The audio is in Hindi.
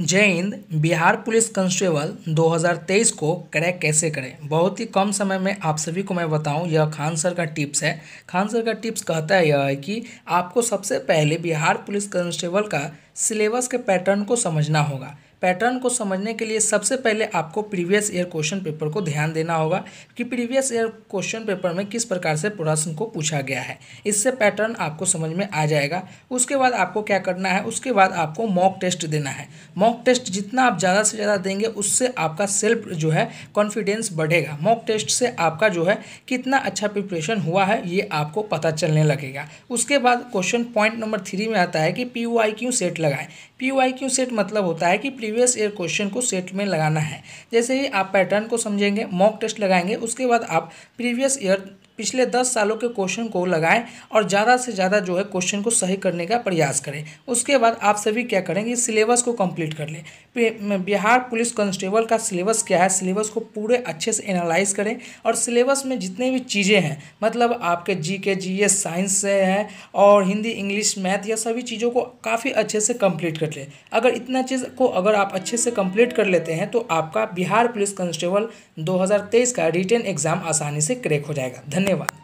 जय हिंद बिहार पुलिस कांस्टेबल 2023 को क्रैक कैसे करें बहुत ही कम समय में आप सभी को मैं बताऊं यह खान सर का टिप्स है खान सर का टिप्स कहता है यह है कि आपको सबसे पहले बिहार पुलिस कांस्टेबल का सिलेबस के पैटर्न को समझना होगा पैटर्न को समझने के लिए सबसे पहले आपको प्रीवियस ईयर क्वेश्चन पेपर को ध्यान देना होगा कि प्रीवियस ईयर क्वेश्चन पेपर में किस प्रकार से प्रश्न को पूछा गया है इससे पैटर्न आपको समझ में आ जाएगा उसके बाद आपको क्या करना है उसके बाद आपको मॉक टेस्ट देना है मॉक टेस्ट जितना आप ज़्यादा से ज़्यादा देंगे उससे आपका सेल्फ जो है कॉन्फिडेंस बढ़ेगा मॉक टेस्ट से आपका जो है कितना अच्छा प्रिपरेशन हुआ है ये आपको पता चलने लगेगा उसके बाद क्वेश्चन पॉइंट नंबर थ्री में आता है कि पी सेट लगाएं पी सेट मतलब होता है कि प्रीवियस ईयर क्वेश्चन को सेट में लगाना है जैसे ही आप पैटर्न को समझेंगे मॉक टेस्ट लगाएंगे उसके बाद आप प्रीवियस ईयर पिछले दस सालों के क्वेश्चन को लगाएं और ज़्यादा से ज़्यादा जो है क्वेश्चन को सही करने का प्रयास करें उसके बाद आप सभी क्या करेंगे सिलेबस को कंप्लीट कर लें बिहार पुलिस कांस्टेबल का सिलेबस क्या है सिलेबस को पूरे अच्छे से एनालाइज करें और सिलेबस में जितने भी चीज़ें हैं मतलब आपके जी के जी एस साइंस से है और हिंदी इंग्लिश मैथ यह सभी चीज़ों को काफ़ी अच्छे से कम्प्लीट कर लें अगर इतना चीज़ को अगर आप अच्छे से कम्प्लीट कर लेते हैं तो आपका बिहार पुलिस कांस्टेबल दो का रिटर्न एग्ज़ाम आसानी से क्रैक हो जाएगा धन्यवाद धन्यवाद